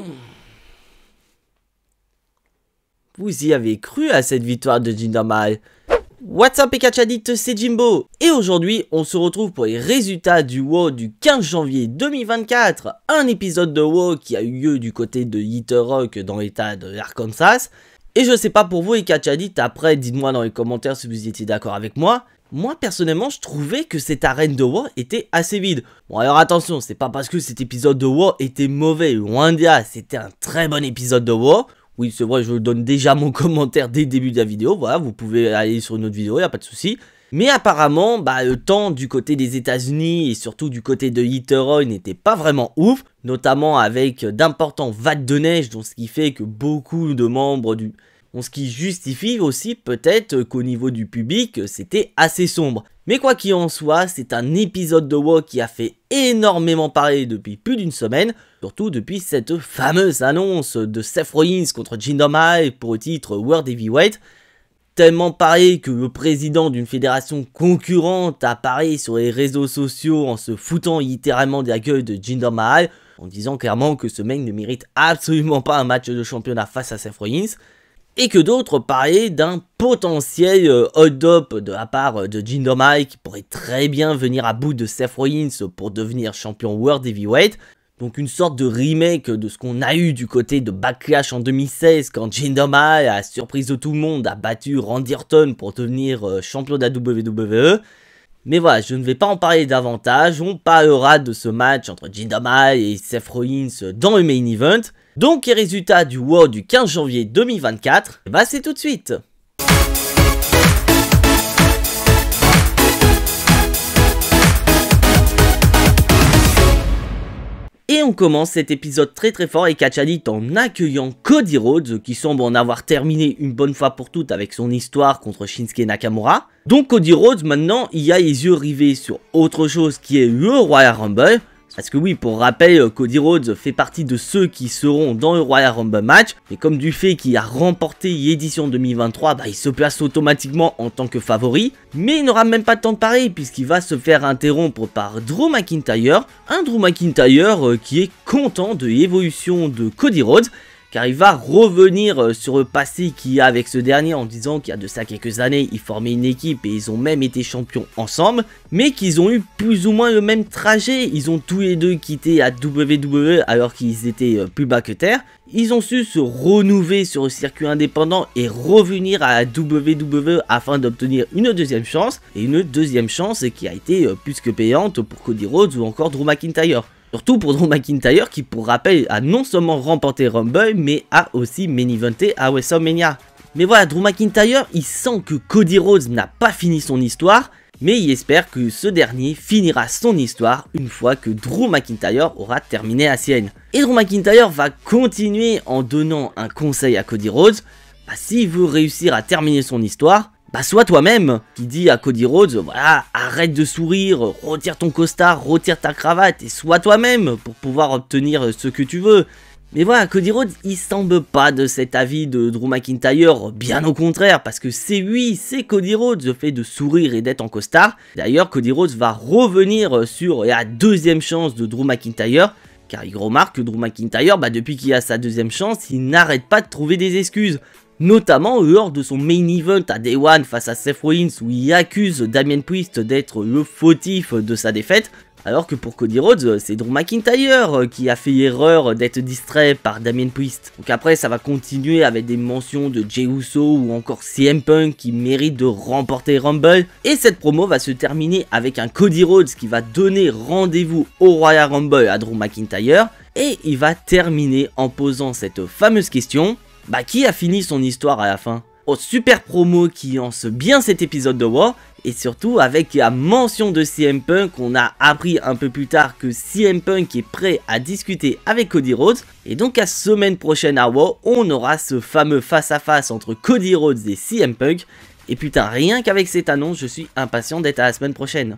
Hmm. Vous y avez cru à cette victoire de Dynamite What's up Pikachu c'est Jimbo Et aujourd'hui, on se retrouve pour les résultats du WoW du 15 janvier 2024 Un épisode de WoW qui a eu lieu du côté de Little Rock dans l'état de l'Arkansas et je sais pas pour vous, Ikachadit, après, dites-moi dans les commentaires si vous étiez d'accord avec moi. Moi, personnellement, je trouvais que cette arène de War était assez vide. Bon, alors attention, c'est pas parce que cet épisode de War était mauvais, loin de là, c'était un très bon épisode de War. Oui, c'est vrai, je donne déjà mon commentaire dès le début de la vidéo, voilà, vous pouvez aller sur une autre vidéo, y a pas de souci. Mais apparemment, bah, le temps du côté des États-Unis et surtout du côté de Literoy n'était pas vraiment ouf, notamment avec d'importants vagues de neige, ce qui fait que beaucoup de membres du, ce qui justifie aussi peut-être qu'au niveau du public, c'était assez sombre. Mais quoi qu'il en soit, c'est un épisode de WoW qui a fait énormément parler depuis plus d'une semaine, surtout depuis cette fameuse annonce de Seth Rollins contre Jindomai pour le titre World Heavyweight, tellement parier que le président d'une fédération concurrente a parié sur les réseaux sociaux en se foutant littéralement de la gueule de Jinder Mahal, en disant clairement que ce mec ne mérite absolument pas un match de championnat face à Seth Rollins, et que d'autres pariaient d'un potentiel euh, hot de la part de Jinder Mahal qui pourrait très bien venir à bout de Seth Rollins pour devenir champion World Heavyweight, donc une sorte de remake de ce qu'on a eu du côté de Backlash en 2016 quand Jinder Mahal, à surprise de tout le monde, a battu Randy Orton pour devenir euh, champion de la WWE. Mais voilà, je ne vais pas en parler davantage, on parlera de ce match entre Jinder et Seth Rollins dans le main event. Donc les résultats du WoW du 15 janvier 2024, bah c'est tout de suite Et on commence cet épisode très très fort et Kachadit en accueillant Cody Rhodes qui semble en avoir terminé une bonne fois pour toutes avec son histoire contre Shinsuke Nakamura. Donc Cody Rhodes maintenant il a les yeux rivés sur autre chose qui est le Royal Rumble parce que oui, pour rappel, euh, Cody Rhodes fait partie de ceux qui seront dans le Royal Rumble match, et comme du fait qu'il a remporté l'édition 2023, bah, il se place automatiquement en tant que favori, mais il n'aura même pas de temps de parler puisqu'il va se faire interrompre par Drew McIntyre, un Drew McIntyre euh, qui est content de l'évolution de Cody Rhodes, car il va revenir euh, sur le passé qu'il y a avec ce dernier en disant qu'il y a de ça quelques années, ils formaient une équipe et ils ont même été champions ensemble, mais qu'ils ont eu plus ou moins le même trajet. Ils ont tous les deux quitté à WWE alors qu'ils étaient euh, plus bas que terre. Ils ont su se renouveler sur le circuit indépendant et revenir à WWE afin d'obtenir une deuxième chance, et une deuxième chance qui a été euh, plus que payante pour Cody Rhodes ou encore Drew McIntyre. Surtout pour Drew McIntyre qui, pour rappel, a non seulement remporté Rumble, mais a aussi main à WrestleMania. Mais voilà, Drew McIntyre, il sent que Cody Rhodes n'a pas fini son histoire, mais il espère que ce dernier finira son histoire une fois que Drew McIntyre aura terminé la sienne. Et Drew McIntyre va continuer en donnant un conseil à Cody Rhodes, bah, s'il veut réussir à terminer son histoire, bah sois toi-même, qui dit à Cody Rhodes, voilà, arrête de sourire, retire ton costard, retire ta cravate et sois toi-même pour pouvoir obtenir ce que tu veux. Mais voilà, Cody Rhodes, il semble pas de cet avis de Drew McIntyre, bien au contraire, parce que c'est lui, c'est Cody Rhodes, le fait de sourire et d'être en costard. D'ailleurs, Cody Rhodes va revenir sur la deuxième chance de Drew McIntyre, car il remarque que Drew McIntyre, bah, depuis qu'il a sa deuxième chance, il n'arrête pas de trouver des excuses notamment lors de son main event à Day One face à Seth Rollins où il accuse Damien Priest d'être le fautif de sa défaite, alors que pour Cody Rhodes, c'est Drew McIntyre qui a fait erreur d'être distrait par Damien Priest. Donc après, ça va continuer avec des mentions de Jey Uso ou encore CM Punk qui mérite de remporter Rumble. Et cette promo va se terminer avec un Cody Rhodes qui va donner rendez-vous au Royal Rumble à Drew McIntyre. Et il va terminer en posant cette fameuse question. Bah qui a fini son histoire à la fin Oh super promo qui lance bien cet épisode de War et surtout avec la mention de CM Punk on a appris un peu plus tard que CM Punk est prêt à discuter avec Cody Rhodes et donc à semaine prochaine à WoW on aura ce fameux face à face entre Cody Rhodes et CM Punk et putain rien qu'avec cette annonce je suis impatient d'être à la semaine prochaine.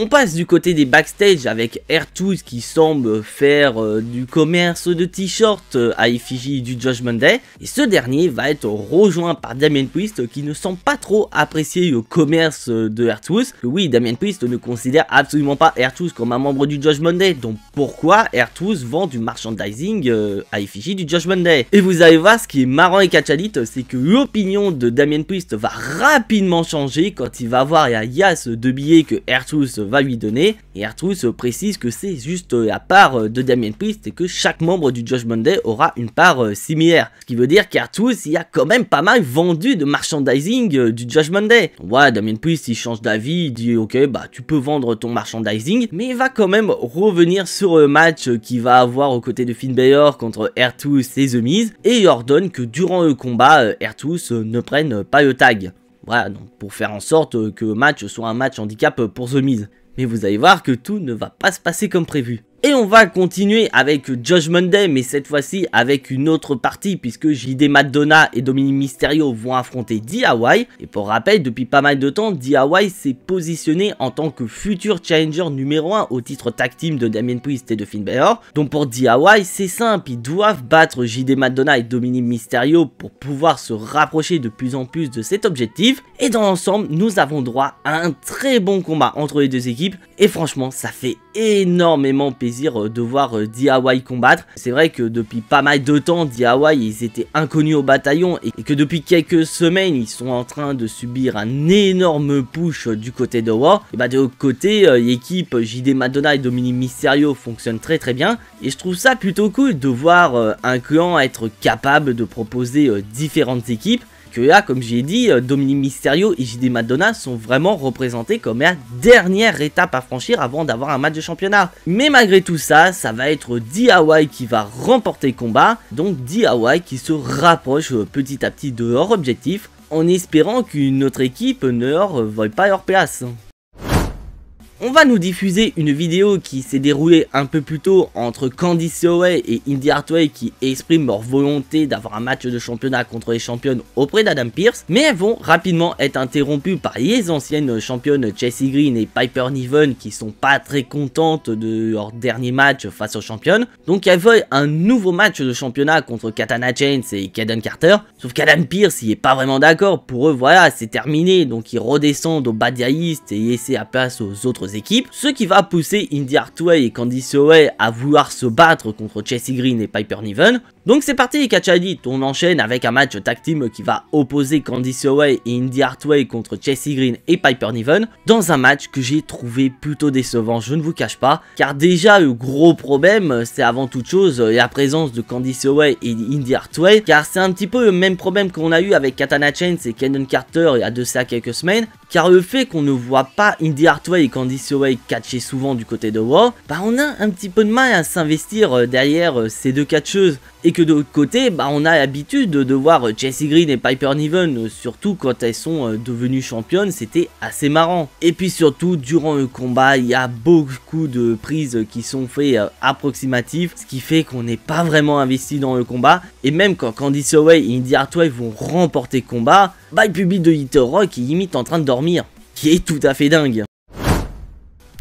On passe du côté des backstage avec R2 qui semble faire euh, du commerce de t-shirts euh, à effigie du Judgment Day et ce dernier va être rejoint par Damien Priest qui ne semble pas trop apprécier le commerce euh, de de 2 Oui, Damien Priest ne considère absolument pas Airtooth comme un membre du Judgment Day donc pourquoi Airtooth vend du merchandising à effigie du Judgment Day Et vous allez voir ce qui est marrant et catchalite c'est que l'opinion de Damien Priest va rapidement changer quand il va voir et à Yas de billets que va va lui donner. Et Artrus précise que c'est juste euh, la part euh, de Damien Priest et que chaque membre du Judgment Day aura une part euh, similaire. Ce qui veut dire qu'Artrus il a quand même pas mal vendu de merchandising du Judgment Day. Ouais, Damien Priest il change d'avis, il dit ok bah tu peux vendre ton merchandising, mais il va quand même revenir sur le match qu'il va avoir aux côtés de Finn Balor contre Artrus et The Miz et il ordonne que durant le combat Artrus ne prenne pas le tag. Voilà, donc pour faire en sorte que le match soit un match handicap pour The Miz mais vous allez voir que tout ne va pas se passer comme prévu. Et on va continuer avec Judgment Day, mais cette fois-ci avec une autre partie, puisque JD Madonna et Dominique Mysterio vont affronter DIY. Et pour rappel, depuis pas mal de temps, DIY s'est positionné en tant que futur challenger numéro 1 au titre tag team de Damien Priest et de Finn Balor. Donc pour DIY, c'est simple, ils doivent battre JD Madonna et Dominique Mysterio pour pouvoir se rapprocher de plus en plus de cet objectif. Et dans l'ensemble, nous avons droit à un très bon combat entre les deux équipes, et franchement, ça fait énormément plaisir euh, de voir euh, DIY combattre. C'est vrai que depuis pas mal de temps, DIY, ils étaient inconnus au bataillon et que depuis quelques semaines, ils sont en train de subir un énorme push euh, du côté de War. Et bah de côté, l'équipe JD Madonna et Dominique Mysterio fonctionnent très très bien. Et je trouve ça plutôt cool de voir un clan être capable de proposer différentes équipes que là, comme j'ai dit, euh, Dominique Mysterio et JD Madonna sont vraiment représentés comme la dernière étape à franchir avant d'avoir un match de championnat. Mais malgré tout ça, ça va être Hawaii qui va remporter le combat, donc Hawaii qui se rapproche euh, petit à petit de leur objectif en espérant qu'une autre équipe ne leur vole pas leur place. On va nous diffuser une vidéo qui s'est déroulée un peu plus tôt entre Candice Away et Indy Hartway qui expriment leur volonté d'avoir un match de championnat contre les championnes auprès d'Adam Pierce, mais elles vont rapidement être interrompues par les anciennes championnes Chelsea Green et Piper Niven qui sont pas très contentes de leur dernier match face aux championnes, donc elles veulent un nouveau match de championnat contre Katana Chains et Kaden Carter, sauf qu'Adam Pierce n'est est pas vraiment d'accord, pour eux voilà c'est terminé, donc ils redescendent au bas et essaient à place aux autres équipes, ce qui va pousser Indy Hartway et Candice Oway à vouloir se battre contre Chelsea Green et Piper Niven, donc c'est parti les Kachadit, on enchaîne avec un match tag team qui va opposer Candice Away et Indy Hartway contre Chelsea Green et Piper Niven dans un match que j'ai trouvé plutôt décevant, je ne vous cache pas, car déjà le gros problème c'est avant toute chose euh, la présence de Candice Away et Indy Hartway, car c'est un petit peu le même problème qu'on a eu avec Katana Chance et Kenan Carter il y a de ça quelques semaines, car le fait qu'on ne voit pas Indy Hartway et Candice Away catcher souvent du côté de War, bah on a un petit peu de mal à s'investir euh, derrière euh, ces deux catcheuses et que de l'autre côté, bah, on a l'habitude de voir Jesse Green et Piper Niven, surtout quand elles sont euh, devenues championnes, c'était assez marrant. Et puis surtout, durant le combat, il y a beaucoup de prises qui sont faites euh, approximatives, ce qui fait qu'on n'est pas vraiment investi dans le combat. Et même quand Candice Away et Indy Toi vont remporter combat, bah, le de Hitter Rock est limite en train de dormir qui est tout à fait dingue.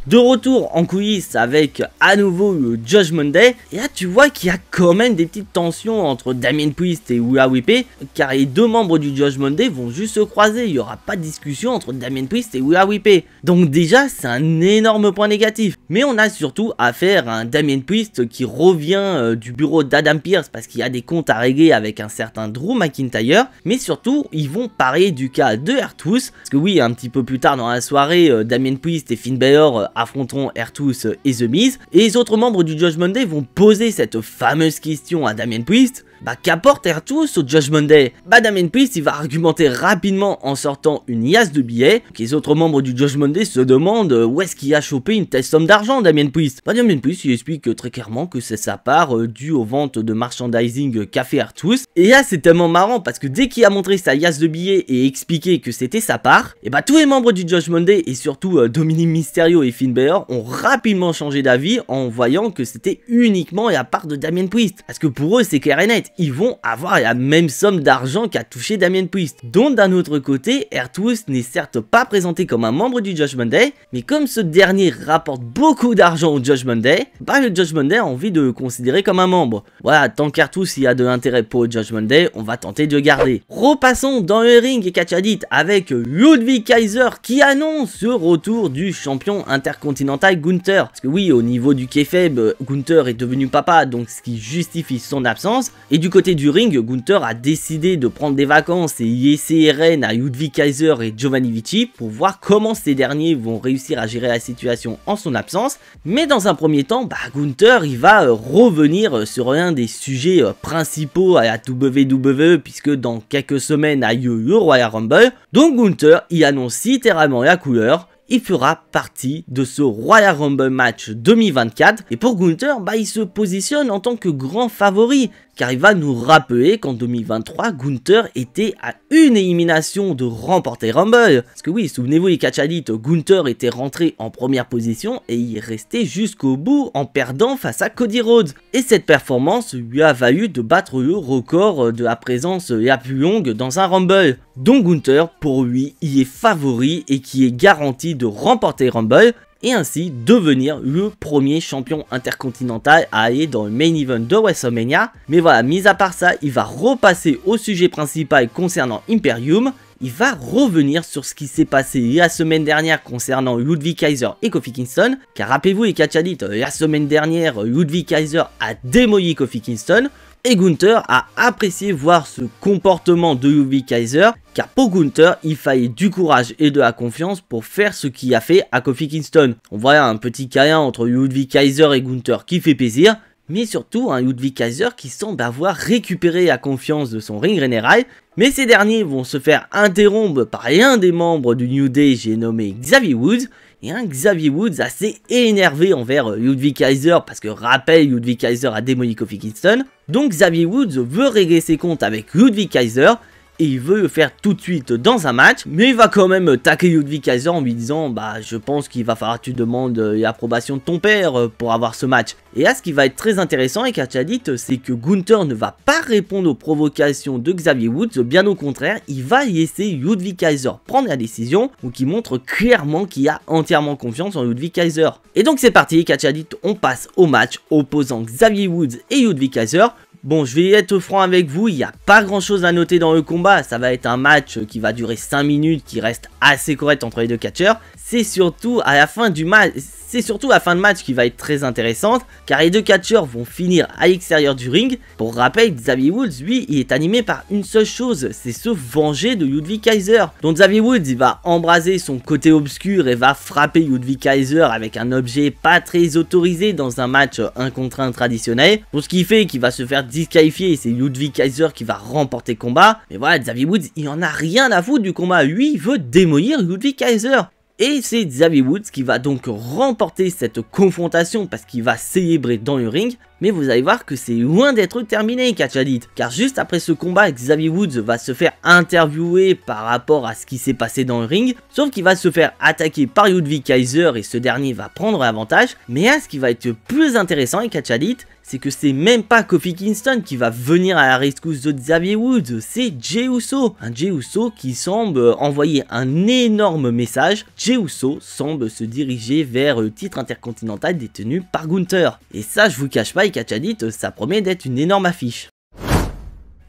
De retour en coulisses avec à nouveau le Judge Monday, et là tu vois qu'il y a quand même des petites tensions entre Damien Priest et Willa Whippé, car les deux membres du Judge Monday vont juste se croiser, il n'y aura pas de discussion entre Damien Priest et Willa Whippé. Donc déjà c'est un énorme point négatif, mais on a surtout affaire à un Damien Priest qui revient euh, du bureau d'Adam Pierce parce qu'il y a des comptes à régler avec un certain Drew McIntyre, mais surtout ils vont parler du cas de tous parce que oui un petit peu plus tard dans la soirée euh, Damien Priest et Finn Balor euh, Affrontons Ertus et The Miz. Et les autres membres du Judge Day vont poser cette fameuse question à Damien Priest. Bah qu'apporte tous au Judge Monday Bah Damien Priest il va argumenter rapidement en sortant une yasse de billets, que les autres membres du Judge Monday se demandent euh, où est-ce qu'il a chopé une telle somme d'argent Damien Priest. Bah, Damien Priest, il explique euh, très clairement que c'est sa part euh, due aux ventes de merchandising Café Artus. Et là, c'est tellement marrant parce que dès qu'il a montré sa yasse de billets et expliqué que c'était sa part, et eh bah tous les membres du Judge Monday et surtout Dominique Mysterio et Finn Balor ont rapidement changé d'avis en voyant que c'était uniquement à part de Damien Priest. Parce que pour eux, c'est clair et net ils vont avoir la même somme d'argent qu'a touché Damien Puist Dont d'un autre côté, Ertwist n'est certes pas présenté comme un membre du Judgment Day, mais comme ce dernier rapporte beaucoup d'argent au Judgment Day, bah le Judgment Day a envie de le considérer comme un membre. Voilà, tant il y a de l'intérêt pour le Judgment Day, on va tenter de le garder. Repassons dans le ring et Kachadit avec Ludwig Kaiser qui annonce le retour du champion intercontinental Gunther. Parce que oui, au niveau du kayfabe, Gunther est devenu papa, donc ce qui justifie son absence. Et du côté du ring, Gunther a décidé de prendre des vacances et y essayer Ren à Ludwig Kaiser et Giovanni Vici pour voir comment ces derniers vont réussir à gérer la situation en son absence. Mais dans un premier temps, bah, Gunther il va euh, revenir euh, sur un des sujets euh, principaux à la WWE puisque dans quelques semaines à eu Royal Rumble. Donc Gunther y annonce littéralement la couleur il fera partie de ce Royal Rumble match 2024. Et pour Gunther, bah, il se positionne en tant que grand favori car il va nous rappeler qu'en 2023, Gunther était à une élimination de remporter Rumble. Parce que oui, souvenez-vous les que Gunther était rentré en première position et il restait jusqu'au bout en perdant face à Cody Rhodes. Et cette performance lui a valu de battre le record de la présence la plus longue dans un Rumble. Donc Gunther, pour lui, y est favori et qui est garanti de remporter Rumble, et ainsi devenir le premier champion intercontinental à aller dans le main event de WrestleMania. Mais voilà, mis à part ça, il va repasser au sujet principal concernant Imperium. Il va revenir sur ce qui s'est passé la semaine dernière concernant Ludwig Kaiser et Kofi Kingston. Car rappelez-vous les Kachadit, la semaine dernière, Ludwig Kaiser a démoli Kofi Kingston. Et Gunther a apprécié voir ce comportement de Ludwig Kaiser, car pour Gunther, il fallait du courage et de la confiance pour faire ce qu'il a fait à Kofi Kingston. On voit un petit caïen entre Ludwig Kaiser et Gunther qui fait plaisir, mais surtout un Ludwig Kaiser qui semble avoir récupéré la confiance de son ring général mais ces derniers vont se faire interrompre par l'un des membres du New Day, j'ai nommé Xavier Woods, et un Xavier Woods assez énervé envers euh, Ludwig Kaiser, parce que rappel, Ludwig Kaiser a démoli Kofi Kingston. Donc Xavier Woods veut régler ses comptes avec Ludwig Kaiser, et il veut le faire tout de suite dans un match, mais il va quand même taquer Ludwig Kaiser en lui disant bah je pense qu'il va falloir que tu demandes euh, l'approbation de ton père euh, pour avoir ce match. Et là ce qui va être très intéressant avec dit c'est que Gunther ne va pas répondre aux provocations de Xavier Woods, bien au contraire il va laisser Ludwig Kaiser prendre la décision ou qui montre clairement qu'il a entièrement confiance en Ludwig Kaiser. Et donc c'est parti dit on passe au match opposant Xavier Woods et Ludwig Kaiser Bon, je vais être franc avec vous, il n'y a pas grand chose à noter dans le combat. Ça va être un match qui va durer 5 minutes, qui reste assez correct entre les deux catcheurs. C'est surtout à la fin du match, c'est surtout la fin de match qui va être très intéressante, car les deux catcheurs vont finir à l'extérieur du ring. Pour rappel, Xavier Woods, lui, il est animé par une seule chose, c'est se venger de Ludwig Kaiser. Donc Xavier Woods, il va embraser son côté obscur et va frapper Ludwig Kaiser avec un objet pas très autorisé dans un match 1 contre 1 traditionnel. Pour ce qui fait qu'il va se faire disqualifier, c'est Ludwig Kaiser qui va remporter le combat. Mais voilà, Xavier Woods, il en a rien à foutre du combat. Lui, il veut démolir Ludwig Kaiser. Et c'est Xavier Woods qui va donc remporter cette confrontation parce qu'il va célébrer dans le ring. Mais vous allez voir que c'est loin d'être terminé, Katchadit. Car juste après ce combat, Xavier Woods va se faire interviewer par rapport à ce qui s'est passé dans le ring. Sauf qu'il va se faire attaquer par Ludwig Kaiser et ce dernier va prendre l'avantage. Mais à ce qui va être plus intéressant, et Kachadit, c'est que c'est même pas Kofi Kingston qui va venir à la rescousse de Xavier Woods, c'est Jey Uso. Un Jey Uso qui semble envoyer un énorme message. Jey Uso semble se diriger vers le titre intercontinental détenu par Gunther. Et ça, je vous cache pas, Ikachadit, ça promet d'être une énorme affiche.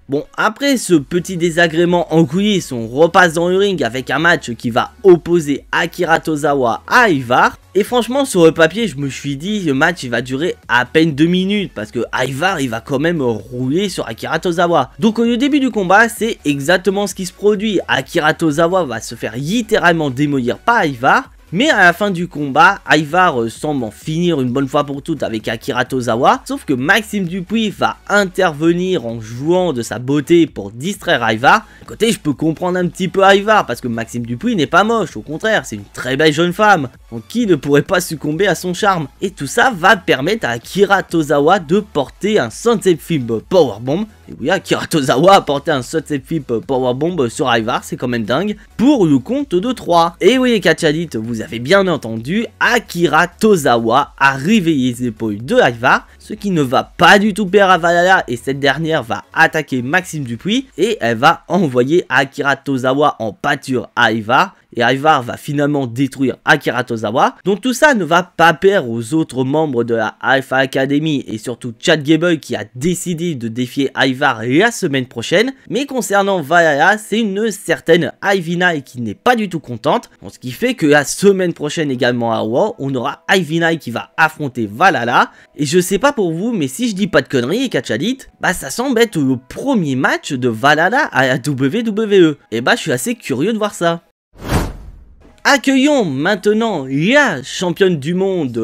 Bon, après ce petit désagrément en coulisses, on repasse dans le ring avec un match qui va opposer Akira Tozawa à Ivar. Et franchement, sur le papier, je me suis dit, le match va durer à peine 2 minutes parce que Ivar il va quand même rouler sur Akira Tozawa. Donc, au début du combat, c'est exactement ce qui se produit. Akira Tozawa va se faire littéralement démolir par Ivar. Mais à la fin du combat, Ivar euh, semble en finir une bonne fois pour toutes avec Akira Tozawa, sauf que Maxime Dupuis va intervenir en jouant de sa beauté pour distraire Ivar. Côté, je peux comprendre un petit peu Ivar, parce que Maxime Dupuis n'est pas moche, au contraire, c'est une très belle jeune femme, donc qui ne pourrait pas succomber à son charme. Et tout ça va permettre à Akira Tozawa de porter un Sunset Flip bomb. Et oui, Akira Tozawa a porté un Sunset Flip Powerbomb sur Ivar, c'est quand même dingue, pour le compte de 3. Et oui, Kachadit, vous vous avez bien entendu, Akira Tozawa a réveillé les épaules de Aiva ce qui ne va pas du tout plaire à Valhalla et cette dernière va attaquer Maxime Dupuis et elle va envoyer Akira Tozawa en pâture à Ivar et Ivar va finalement détruire Akira Tozawa. Donc tout ça ne va pas perdre aux autres membres de la Alpha Academy et surtout Chad Gable qui a décidé de défier Ivar la semaine prochaine. Mais concernant Valhalla, c'est une certaine Ivy qui n'est pas du tout contente. ce qui fait que la semaine prochaine également à War, on aura Ivy qui va affronter Valhalla. Et je sais pas vous, mais si je dis pas de conneries et Kachadit, bah ça semble être le premier match de Valhalla à WWE. Et eh bah je suis assez curieux de voir ça. Accueillons maintenant la championne du monde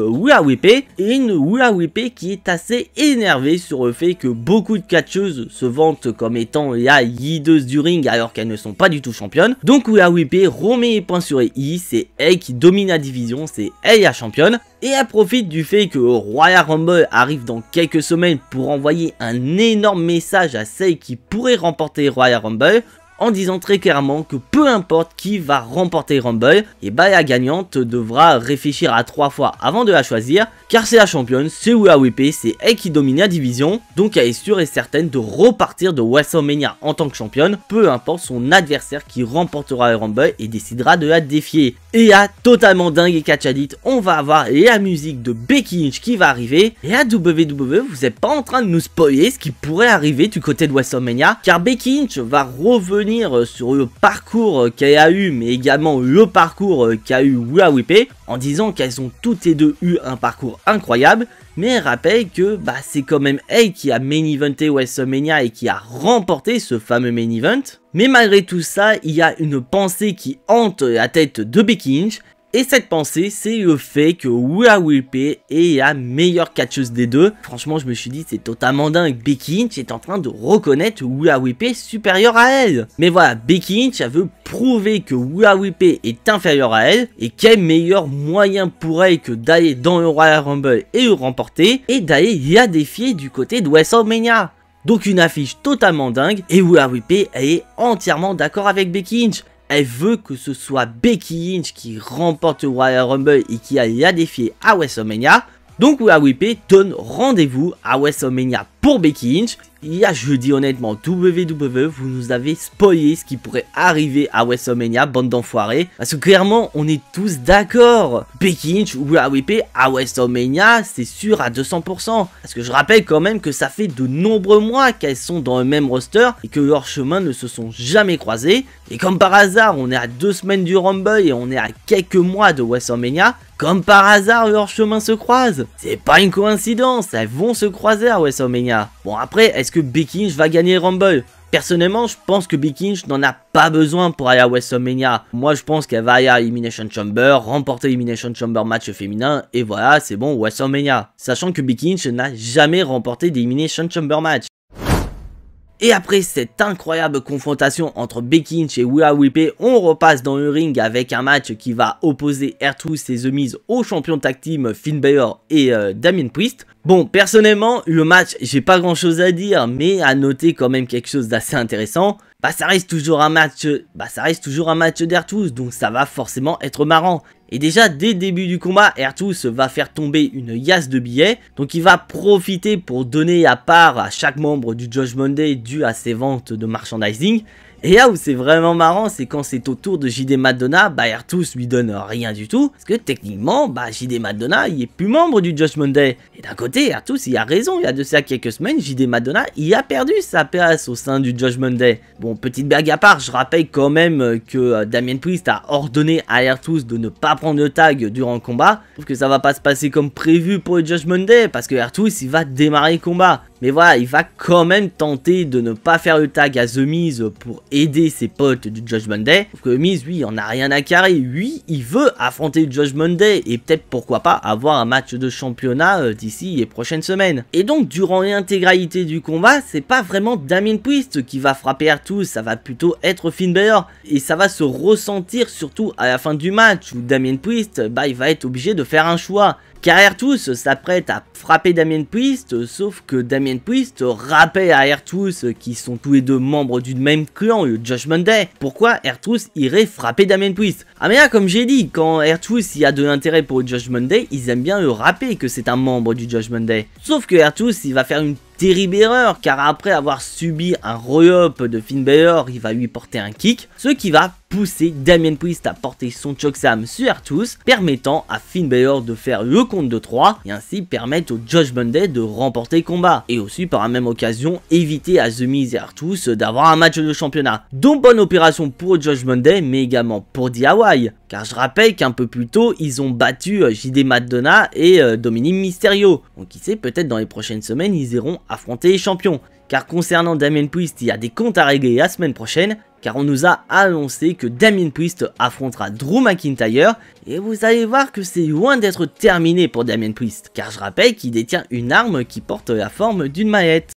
Et une Wulawipe qui est assez énervée sur le fait que beaucoup de catcheuses se vantent comme étant la guideuse du ring alors qu'elles ne sont pas du tout championnes. Donc Wulawipe remet les points sur les c'est elle qui domine la division, c'est elle la championne. Et elle profite du fait que Royal Rumble arrive dans quelques semaines pour envoyer un énorme message à celle qui pourrait remporter Royal Rumble en disant très clairement que peu importe qui va remporter Rumble, et eh bah ben, la gagnante devra réfléchir à trois fois avant de la choisir, car c'est la championne, c'est WP, c'est elle qui domine la division, donc elle est sûre et certaine de repartir de WrestleMania en tant que championne, peu importe son adversaire qui remportera le Rumble et décidera de la défier. Et à totalement dingue et catchadit, on va avoir la musique de Becky Lynch qui va arriver, et à WWE, vous n'êtes pas en train de nous spoiler ce qui pourrait arriver du côté de WrestleMania, car Becky Lynch va revenir euh, sur le parcours euh, a eu, mais également le parcours euh, qu'a eu Wulawipé, en disant qu'elles ont toutes et deux eu un parcours incroyable, mais rappelle que bah, c'est quand même elle qui a main eventé WrestleMania et qui a remporté ce fameux main event. Mais malgré tout ça, il y a une pensée qui hante la tête de Becky et cette pensée, c'est le fait que Willa est la meilleure catcheuse des deux. Franchement, je me suis dit, c'est totalement dingue. Becky Lynch est en train de reconnaître Willa supérieur supérieure à elle. Mais voilà, Becky Lynch, elle veut prouver que Willa est inférieur à elle. Et quel meilleur moyen pour elle que d'aller dans le Royal Rumble et le remporter. Et d'aller a défier du côté de Mania. Donc une affiche totalement dingue et Willa elle est entièrement d'accord avec Becky elle veut que ce soit Becky Lynch qui remporte le Royal Rumble et qui aille la défier à WrestleMania. Donc WWP donne rendez-vous à WrestleMania pour Becky Lynch il y a jeudi, honnêtement, WWE, vous nous avez spoilé ce qui pourrait arriver à WrestleMania, bande d'enfoirés. Parce que clairement, on est tous d'accord. Becky ou AWP à WrestleMania, c'est sûr à 200%. Parce que je rappelle quand même que ça fait de nombreux mois qu'elles sont dans le même roster et que leurs chemins ne se sont jamais croisés. Et comme par hasard, on est à deux semaines du Rumble et on est à quelques mois de WrestleMania. Comme par hasard, leurs chemins se croisent. C'est pas une coïncidence, elles vont se croiser à WrestleMania. Bon après, est-ce que Becky va gagner Rumble Personnellement, je pense que Becky n'en a pas besoin pour aller à WrestleMania. Moi, je pense qu'elle va aller à Elimination Chamber, remporter Elimination Chamber match féminin, et voilà, c'est bon, WrestleMania. Sachant que Becky n'a jamais remporté d'Elimination Chamber match. Et après cette incroyable confrontation entre Becky et Willa on repasse dans le ring avec un match qui va opposer Ertus et The Miz aux champions tag team Finn Balor et euh, Damien Priest. Bon, personnellement, le match, j'ai pas grand chose à dire, mais à noter quand même quelque chose d'assez intéressant. Bah ça reste toujours un match, bah ça reste toujours un match donc ça va forcément être marrant. Et déjà, dès le début du combat, Ertus va faire tomber une yasse de billets, donc il va profiter pour donner à part à chaque membre du Judge Monday dû à ses ventes de merchandising, et là où c'est vraiment marrant, c'est quand c'est au tour de JD Madonna, bah Ertus lui donne rien du tout, parce que techniquement, bah JD Madonna, il est plus membre du Judgment Day. Et d'un côté, Ertus, il a raison, il y a de ça quelques semaines, JD Madonna, il a perdu sa place au sein du Judgment Day. Bon, petite bague à part, je rappelle quand même que euh, Damien Priest a ordonné à Ertus de ne pas prendre le tag durant le combat, sauf que ça va pas se passer comme prévu pour le Judgment Day, parce que Ertus, il va démarrer le combat. Mais voilà, il va quand même tenter de ne pas faire le tag à The Miz pour aider ses potes du Judge Day. Sauf que The Miz, lui, il en a rien à carrer. Oui, il veut affronter le Judgment Day et peut-être, pourquoi pas, avoir un match de championnat euh, d'ici les prochaines semaines. Et donc, durant l'intégralité du combat, c'est pas vraiment Damien Priest qui va frapper tout, ça va plutôt être Finn Et ça va se ressentir surtout à la fin du match où Damien Priest, bah, il va être obligé de faire un choix. Car tous s'apprête à frapper Damien Priest, sauf que Damien Priest rappelle à Airtus qui sont tous les deux membres du même clan, le Judgment Day, pourquoi Airtus irait frapper Damien Priest. Ah mais là, comme j'ai dit, quand Airtus y a de l'intérêt pour le Judgment Day, ils aiment bien le rappeler que c'est un membre du Judgment Day. Sauf que Airtus, il va faire une terrible erreur car après avoir subi un roll-up de Finn Balor, il va lui porter un kick, ce qui va Pousser Damien Priest a porté son Sam sur Artus, permettant à Finn Balor de faire le compte de 3 et ainsi permettre au Josh Monday de remporter le combat. Et aussi par la même occasion éviter à The Miz et Artus d'avoir un match de championnat. Donc bonne opération pour Josh Monday mais également pour DIY. Car je rappelle qu'un peu plus tôt, ils ont battu euh, JD Madonna et euh, Dominique Mysterio. Donc qui sait, peut-être dans les prochaines semaines, ils iront affronter les champions. Car concernant Damien Priest, il y a des comptes à régler la semaine prochaine, car on nous a annoncé que Damien Priest affrontera Drew McIntyre et vous allez voir que c'est loin d'être terminé pour Damien Priest, car je rappelle qu'il détient une arme qui porte la forme d'une maillette.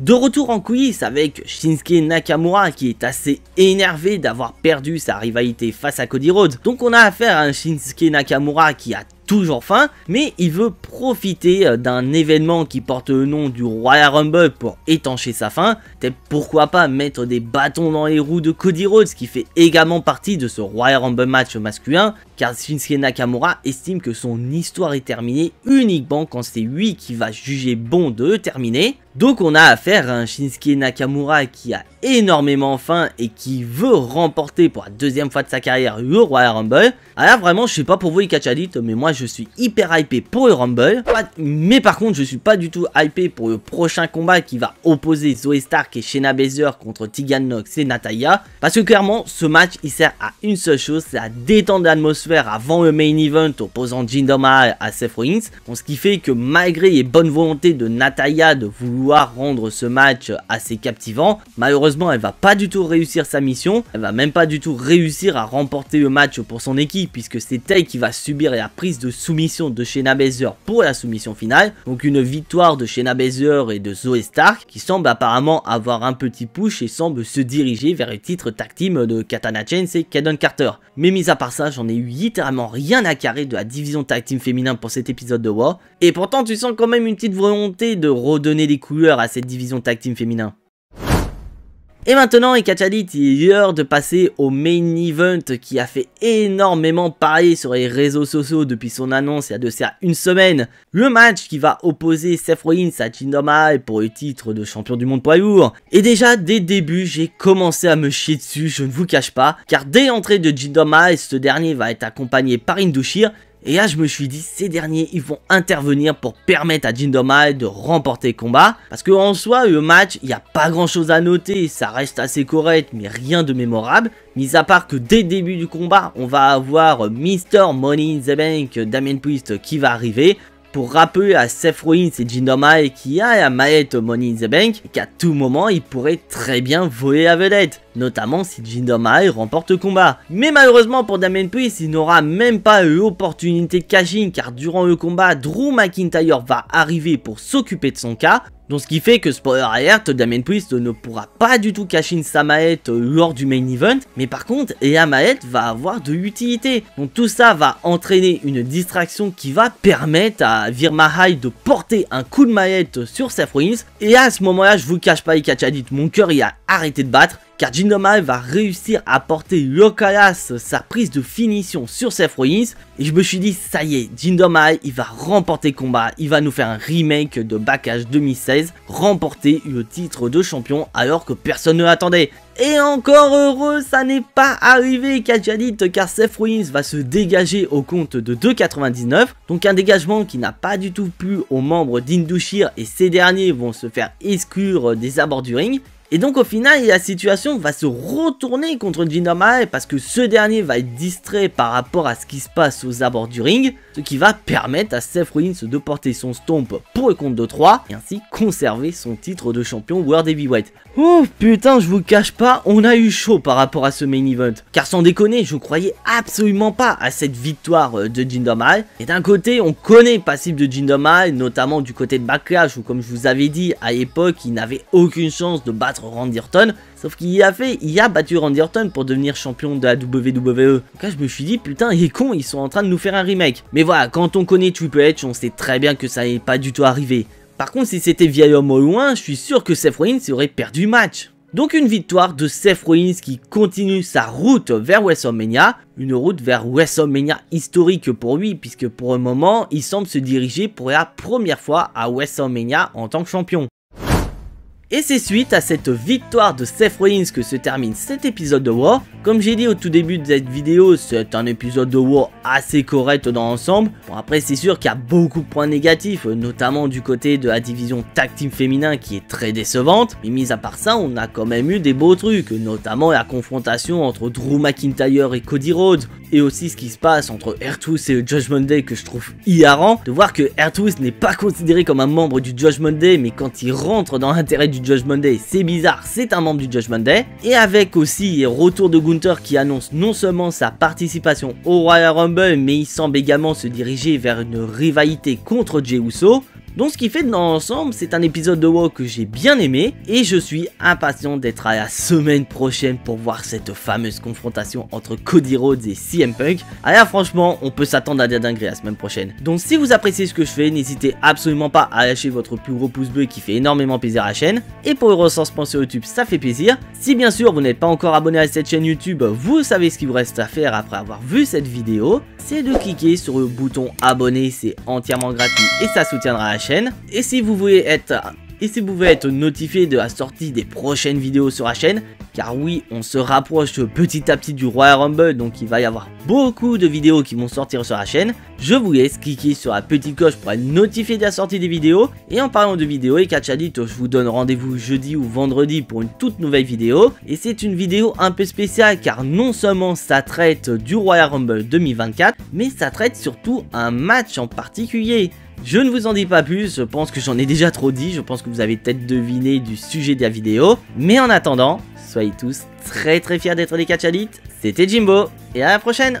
De retour en coulisses avec Shinsuke Nakamura qui est assez énervé d'avoir perdu sa rivalité face à Cody Rhodes. Donc on a affaire à un Shinsuke Nakamura qui a toujours faim, mais il veut profiter euh, d'un événement qui porte le nom du Royal Rumble pour étancher sa faim, peut pourquoi pas mettre des bâtons dans les roues de Cody Rhodes qui fait également partie de ce Royal Rumble match masculin, car Shinsuke Nakamura estime que son histoire est terminée uniquement quand c'est lui qui va juger bon de terminer, donc on a affaire à un Shinsuke Nakamura qui a énormément faim et qui veut remporter pour la deuxième fois de sa carrière le Royal Rumble. Alors vraiment je sais pas pour vous les dit mais moi je suis hyper hypé pour le Rumble. Mais par contre je suis pas du tout hypé pour le prochain combat qui va opposer Zoe Stark et Shayna Baszler contre Tegan Nox et Nataya. Parce que clairement ce match il sert à une seule chose, c'est à détendre l'atmosphère avant le main event opposant Jin à Seth Rollins. ce qui fait que malgré les bonnes volontés de Nataya de vouloir rendre ce match assez captivant. Malheureusement, elle va pas du tout réussir sa mission. Elle va même pas du tout réussir à remporter le match pour son équipe puisque c'est elle qui va subir la prise de soumission de Shayna Baszler pour la soumission finale. Donc une victoire de Shayna Baszler et de Zoe Stark qui semble apparemment avoir un petit push et semble se diriger vers le titre tag team de Katana Chains et Kaden Carter. Mais mis à part ça, j'en ai eu littéralement rien à carrer de la division tag team féminin pour cet épisode de War. Et pourtant, tu sens quand même une petite volonté de redonner des coups à cette division tag team féminin. Et maintenant, Ikachadit, il est l'heure de passer au main event qui a fait énormément parler sur les réseaux sociaux depuis son annonce il y a de ça une semaine. Le match qui va opposer Seth Rollins à Jindomai pour le titre de champion du monde poids Et déjà, dès le début, j'ai commencé à me chier dessus, je ne vous cache pas, car dès l'entrée de Jindomai, ce dernier va être accompagné par Indushir et là, je me suis dit, ces derniers, ils vont intervenir pour permettre à Jindomai de remporter le combat. Parce que en soi, le match, il n'y a pas grand chose à noter. Ça reste assez correct, mais rien de mémorable. Mis à part que dès le début du combat, on va avoir Mr. Money in the Bank, Damien Priest, qui va arriver pour rappeler à Seth Rollins et Jindomai qui a la maillette Money in the Bank et qu'à tout moment il pourrait très bien voler la vedette notamment si Jinder remporte le combat. Mais malheureusement pour Damien Priest, il n'aura même pas eu l'opportunité de caching car durant le combat, Drew McIntyre va arriver pour s'occuper de son cas, donc ce qui fait que, spoiler alert, Damien Priest ne pourra pas du tout cacher sa maillette euh, lors du main event, mais par contre, Ea mallette va avoir de l'utilité. Donc tout ça va entraîner une distraction qui va permettre à Virmahai de porter un coup de maillette sur sa Rollins, et à ce moment-là, je vous cache pas, dit, mon cœur il a arrêté de battre, car Jindomai va réussir à porter Yokalas sa prise de finition sur Seth Rollins et je me suis dit ça y est Jindomai, il va remporter le combat, il va nous faire un remake de Backage 2016, remporter le titre de champion alors que personne ne l'attendait. Et encore heureux, ça n'est pas arrivé Kajadit car Seth Rollins va se dégager au compte de 2,99. Donc un dégagement qui n'a pas du tout plu aux membres d'Indushir et ces derniers vont se faire exclure des abords du ring. Et donc au final, la situation va se retourner contre Jin parce que ce dernier va être distrait par rapport à ce qui se passe aux abords du ring, ce qui va permettre à Seth Rollins de porter son stomp pour le compte de 3 et ainsi conserver son titre de champion World Heavyweight. Oh putain, je vous cache pas, on a eu chaud par rapport à ce main event. Car sans déconner, je croyais absolument pas à cette victoire euh, de Jin Et d'un côté, on connaît passif de Jin notamment du côté de Backlash où comme je vous avais dit à l'époque, il n'avait aucune chance de battre Randy Orton. Sauf qu'il a fait, il a battu Randy Orton pour devenir champion de la WWE. Donc je me suis dit, putain, est ils sont en train de nous faire un remake. Mais voilà, quand on connaît Triple H, on sait très bien que ça n'est pas du tout arrivé. Par contre, si c'était vieil homme au loin, je suis sûr que Seth Rollins aurait perdu le match. Donc une victoire de Seth Rollins qui continue sa route vers WrestleMania, une route vers WrestleMania historique pour lui puisque pour un moment, il semble se diriger pour la première fois à WrestleMania en tant que champion. Et c'est suite à cette victoire de Seth Rollins que se termine cet épisode de War. Comme j'ai dit au tout début de cette vidéo, c'est un épisode de War assez correct dans l'ensemble. Bon après c'est sûr qu'il y a beaucoup de points négatifs, euh, notamment du côté de la division tag team féminin qui est très décevante. Mais mis à part ça, on a quand même eu des beaux trucs, notamment la confrontation entre Drew McIntyre et Cody Rhodes. Et aussi ce qui se passe entre Airtwist et le Judgment Day que je trouve hilarant. De voir que Airtwist n'est pas considéré comme un membre du Judgment Day, mais quand il rentre dans l'intérêt du judge Monday c'est bizarre, c'est un membre du judge Monday Et avec aussi retour de Gunther qui annonce non seulement sa participation au Royal Rumble, mais il semble également se diriger vers une rivalité contre Jey Uso. Donc ce qui fait dans l'ensemble, c'est un épisode de WoW que j'ai bien aimé et je suis impatient d'être à la semaine prochaine pour voir cette fameuse confrontation entre Cody Rhodes et CM Punk. Alors ah, franchement, on peut s'attendre à des à la semaine prochaine. Donc si vous appréciez ce que je fais, n'hésitez absolument pas à lâcher votre plus gros pouce bleu qui fait énormément plaisir à la chaîne. Et pour les recensement sur YouTube, ça fait plaisir. Si bien sûr vous n'êtes pas encore abonné à cette chaîne YouTube, vous savez ce qu'il vous reste à faire après avoir vu cette vidéo, c'est de cliquer sur le bouton abonner, c'est entièrement gratuit et ça soutiendra la chaîne et si vous voulez être et si vous voulez être notifié de la sortie des prochaines vidéos sur la chaîne, car oui, on se rapproche petit à petit du Royal Rumble, donc il va y avoir beaucoup de vidéos qui vont sortir sur la chaîne, je vous laisse cliquer sur la petite cloche pour être notifié de la sortie des vidéos, et en parlant de vidéos, et Kachadit, je vous donne rendez-vous jeudi ou vendredi pour une toute nouvelle vidéo, et c'est une vidéo un peu spéciale, car non seulement ça traite du Royal Rumble 2024, mais ça traite surtout un match en particulier. Je ne vous en dis pas plus, je pense que j'en ai déjà trop dit, je pense que vous avez peut-être deviné du sujet de la vidéo. Mais en attendant, soyez tous très très fiers d'être des Catchalites, c'était Jimbo, et à la prochaine